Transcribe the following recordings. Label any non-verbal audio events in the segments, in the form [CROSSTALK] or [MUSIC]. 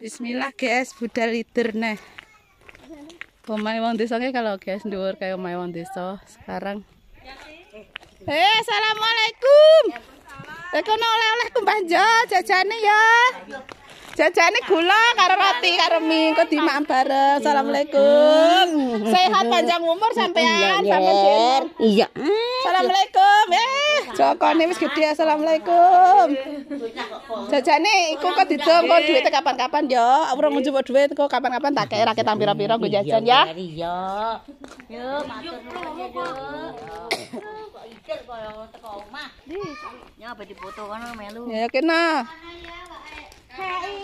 Bismillah guys, budal leader nih. Pemain oh wong desa kalau guys dhuwur kayak pemain wong desa sekarang. Eh, assalamualaikum. Aku eh, no oleh-oleh kumbah jo, jajane ya. Jajane gula karo roti karo mie, kok dimakan bareng. Assalamualaikum. Sehat panjang umur sampean, sampean Iya. iya. Assalamualaikum. Eh, jokone wis gede assalamualaikum. Jajane iku kok didom kok duwite kapan-kapan yo. Urung njupuk duit kok kapan-kapan tak kei rakyat pira-pira go jajan ya. Yo. Yo matur Kok iker koyo teko omah. Nyoba dipoto melu. Ya kena.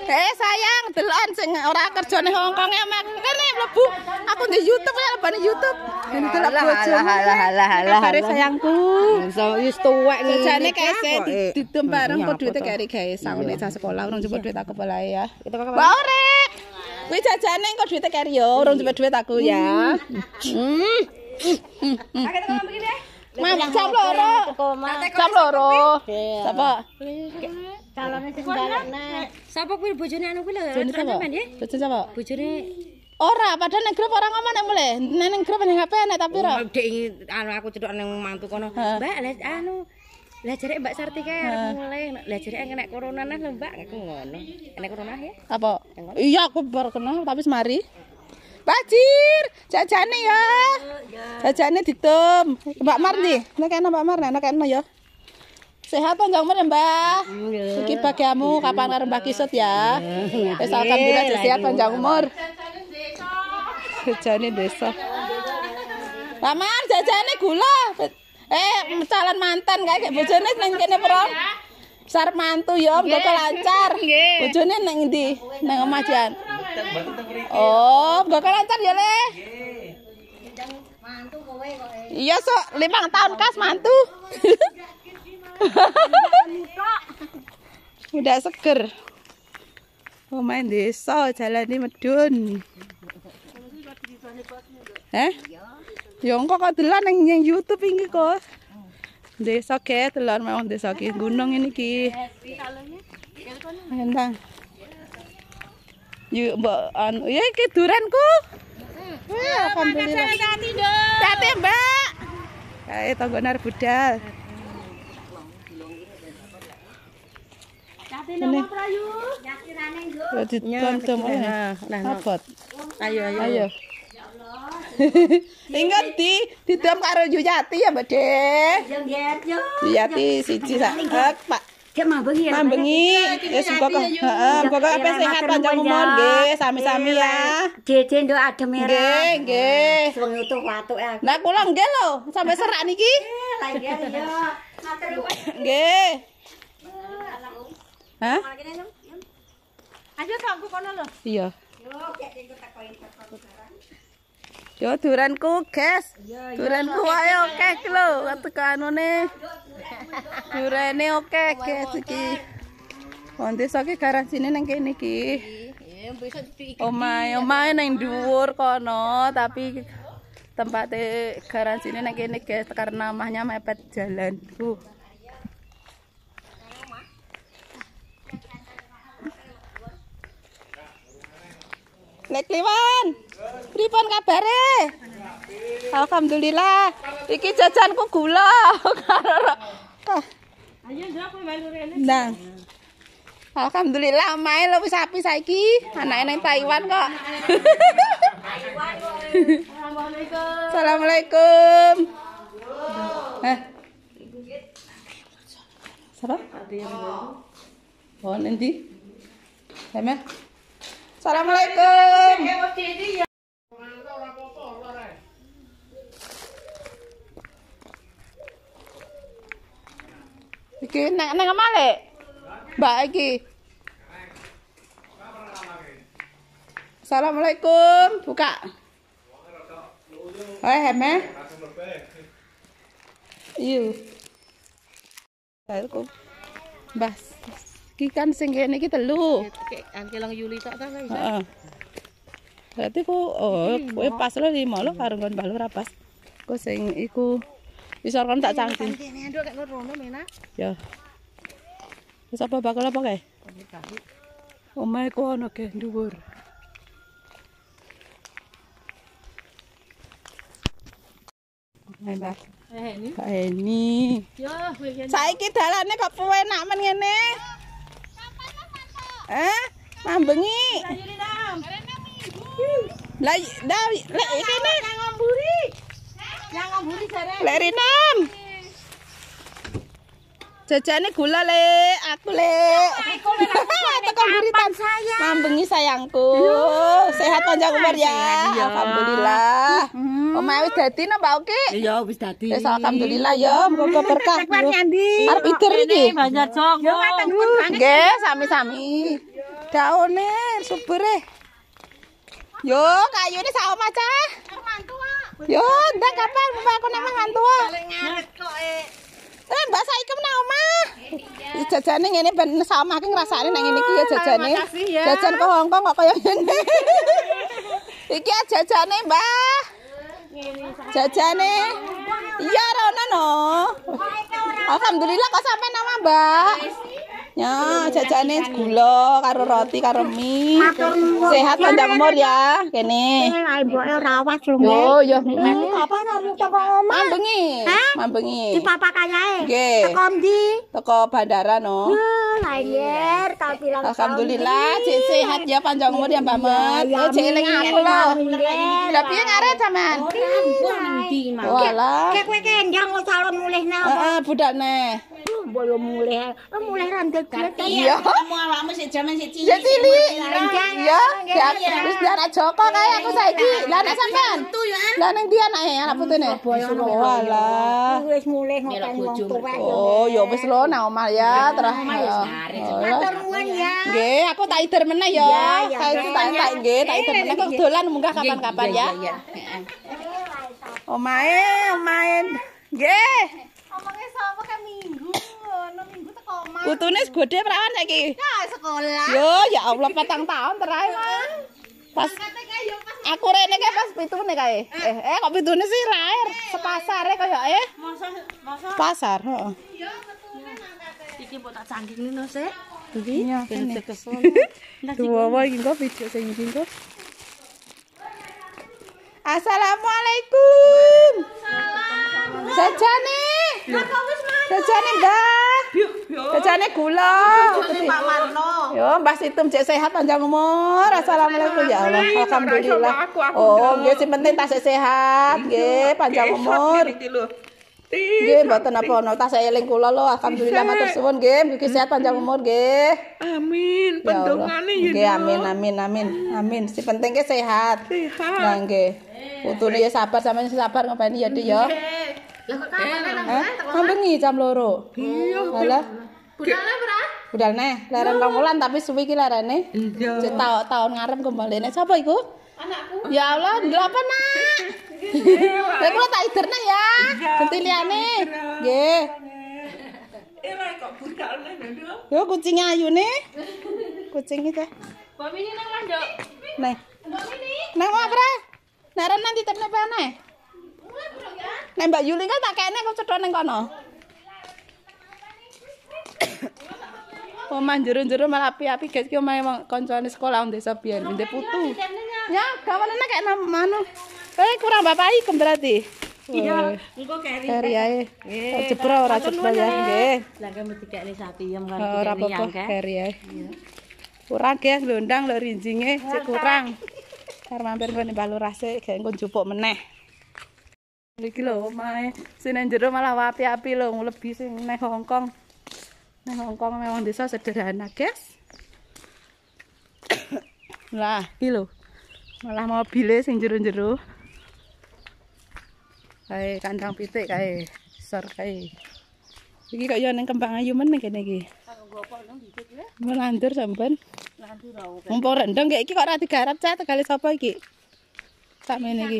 hei eh, sayang, delon sing ora kerjane Hong Kong ya mlebu aku di YouTube ya, lebane YouTube. Ben delok bojone. Halah halah halah. Kare sayangku. Iso wis tuwek ngene. Kerjane kese ditutup eh? bareng kok duite kari gawe sekolah urung cepet duit aku polae ya. Ba ore. Kuwi jajane kok duite kari yo urung cepet duit aku ya. Hmm. Mak jam loro. Jam loro. Sapa? Calone sing barengan. Sapa kuwi bojone anu kuwi lho? Bojone sapa? Bojone Ora, padahal nang grup ora ngomong nek mule. Nang grup nang HP enak tapi ora. Oh, dek anu aku cedok nang mantu kono. Mbak, lah anu. Lah jarek Mbak Sarti kae arep mule. Lah jarek engke nek corona nang lho Mbak, aku ngono. Nek corona ya. Apa? Iya, aku bar kena tapi semari. Bajir, jajane ya. Jajane ditum. Mbak Mar ndi? Nek kena Mbak Mar, enak kena ya. Sehat panjang umur Mbah. pakai kamu kapan arep Mbak kisut ya. Iya. Wis alhamdulillah sehat panjang umur. Jajane desa. Paman jajane gula. Eh calon mantan kayak bojone nang kene peron. Sarep mantu ya, muga lancar. Bojone nang endi? Nang omah jan. Oh, muga lancar ya Le. Iya sok, limang tahun kas mantu. [LAUGHS] udah seger pemain oh, desa jalan di medun eh yang kok adalah yang, yang youtube ini kok desa ke telur memang desa ke gunung ini ki Endang. mbak an, ya ke durenku. Ya, alhamdulillah. Sate, Mbak. Kae tanggo nar Jadi tantem nah nopot. Ayo ayo. Ayo. [LAUGHS] Ingat di didom karo Yuyati ya, Mbak Dek. Yuyati siji sak Pak. Mambengi. Ya suka Heeh, moga ape sehat panjang umur nggih, sami-sami ya. Dede ndo adem ya. Nggih, nggih. Ah, Sewengi tuh watuk aku. Nah, kula nggih lho, sampai serak niki. Nggih, lha nggih ya. [LAUGHS] Nggih. Iya. Yo duranku guys. Duranku ayo oke lho, teko anone. Durene oke guys iki. Wong desa iki garasine nang kene iki. Omae, omae nang dhuwur kono, tapi tempat garasine nang kene guys karena omahnya mepet jalan. Uh. Nek Kliwon. Pripun kabare? Alhamdulillah. Iki jajanku gula [LAUGHS] karo. Ayo njaluk melu Alhamdulillah mae lho wis api saiki. Anake nang Taiwan kok. Assalamualaikum. [LAUGHS] Assalamualaikum. Eh. Sapa? Oh, nanti. Emang? Assalamualaikum. Iki nang nang male. Mbak iki. Assalamualaikum. Buka. Hoi heme. Ya. Iyo. Assalamualaikum. Bas. Kan sing kene iki telu. Angke lang Yuli tok ta, Guys. Berarti ku oh, kowe pas lo lima lo karo kon balu rapas. Ku sing iku wis kon tak cangking. Ya. Wis apa bakal apa kae? Omae ku ono ke dhuwur. Mbak Eni. Mbak Eni. Yo, ya, saiki dalane kok penak men ngene. Lah, dah, nah, lek kene. Nang ngomburi. Nang ngomburi jare. Lek rinem. Jajane gula le, aku le teko buritan saya. Mambengi sayangku. Sehat panjang umur ya. Iya. Alhamdulillah. Mm-hmm. Omae wis dadi no Mbak Oki? Iya, wis dadi. Wis alhamdulillah ya, muga berkah. Arep ider iki. Banyak jong. Nggih, sami-sami. Daune subur eh. Yo, kayu ini sama aja. Yo, ndak kapan mbak aku nama ngantua? Eh, mbak saya kemana oma? Jajan ini ini ben sama aku ngerasain nang ini kia jajan ini. Jajan ke Hongkong kok kayak ini. Iki ya oh, jajan ini mbak. Jajan ini. Iya, Rona no. Alhamdulillah kok sampai nama mbak. Ya, jajanin gula karo roti karo mie. Sehat panjang umur ya. Kene. Ibuke eh, eh, ora awas lho. Oh, ya. Apa nang Toko omah? Mambengi. Mambengi. Di papa kayae. Nggih. Teko ndi? Teko bandara no. Ah, Lahir tau bilang. Alhamdulillah, cek sehat ya panjang umur ya Mbak Mat. Oh, cek eling aku lho. Lah piye ngare sampean? Ora ndi, Mas. Walah. Kek kowe kendang salon mulih nang. Heeh, budak neh. Boleh mulai, mulai Mulih eh, Kartini ya. Kamu awakmu sik jaman Ya Ya, ya terus Joko kae aku saiki. Lah nek sampean. Lah ning dia anake anak putune. Hmm, walah. Wis mulih ngopeni Oh, ya wis lho nang omah ya, terus. Oke, aku tak ider meneh ya. Saiki tak tak nggih, tak ider meneh kok dolan munggah kapan-kapan ya. Omae, omae. Nggih. Utune segede prawan saiki? Nah ya, sekolah. Yo ya Allah patang tahun terakhir Pas aku rene kae pas pitune kae. Eh. eh, eh kok pitune sih lahir eh, sepasare kaya eh. Masa pasar, heeh. Yo metune Iki mbok tak no sik. Iki ya kene [LAUGHS] Dua wae iki kok video sing iki kok. Assalamualaikum. Salam. Sajane. Sajane, Mbak. Yuk. Jajane gula. Jajane Pak Marno. Yo, Mbah Situm cek sehat panjang umur. Assalamualaikum ya Allah. Alhamdulillah. Oh, nggih sing penting tak sehat, iya, nggih panjang umur. Nggih mboten napa-napa tasik eling kula lho. Alhamdulillah matur suwun nggih, mugi sehat panjang umur nggih. Amin. Ya Pendongane ya. Nggih amin amin amin. Amin. Si penting ke sehat. Sehat. Lah nggih. Putune ya sabar sampeyan sabar ngopeni ya Dik ya. Lah kok kapan eh, nang eh, Ngombengi jam loro. Iya. Halah. Budalnya pernah? Budal, leren rong bulan tapi suwi ki lerene. Iya. Tahun tahun ngarep Nek. sapa iku? Anakku. Ya Allah, delapan nak. Tapi kalau [LAUGHS] tak idir eh, nih ya, ganti liane, ge. Ira kok budal nih dulu? Yo kucingnya ayu nih, kucing itu. Mami ini nang lanjut. Nih. Mami ini. Nang apa pernah? Naren nanti ternyata nih. Nih Mbak Yuli kan tak kayaknya kau cerita neng kono. omah jero-jero malah api-api guys main omahe kancane sekolah ndek desa biar ndek putu ya kawanane kayak nama mana? eh kurang bapak ikem berarti Iya, engko keri. Keri ae. Eh, eh, jebro ora jebro ya, nggih. Lah kene dikekne sapi yang eh, kan dikekne yang apa-apa keri ae. Ya. Kurang guys londang lho rinjinge cek kurang. Kar mampir ben balu rase gak engko njupuk meneh. Iki lho omahe sing jero malah api-api lho lebih sing neh Hongkong. Melongkong nah, memang desa sederhana, guys. lah, iki lho. Malah mobile sing jero-jero. Kae kandang pitik kae, sor kae. Iki kok ya ning kembang ayu meneng kene iki. Ya? Melandur sampean. Landur aku. Mumpung rendeng kayak iki kok ora digarap cah tegale sapa iki? sak mene iki.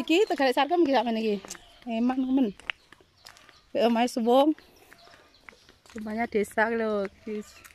Iki tegale sarkem iki sak mene iki. Emang nemen. Kowe omahe suwung rumahnya desa loh guys